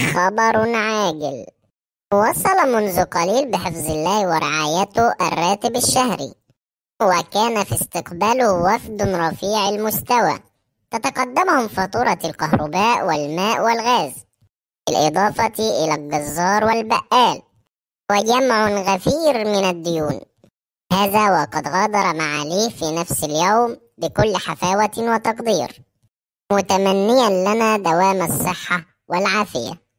خبر عاجل وصل منذ قليل بحفظ الله ورعايته الراتب الشهري وكان في استقباله وفد رفيع المستوى تتقدمهم فاتورة الكهرباء والماء والغاز بالإضافة إلى الجزار والبقال وجمع غفير من الديون هذا وقد غادر معاليه في نفس اليوم بكل حفاوة وتقدير متمنيا لنا دوام الصحة والعافية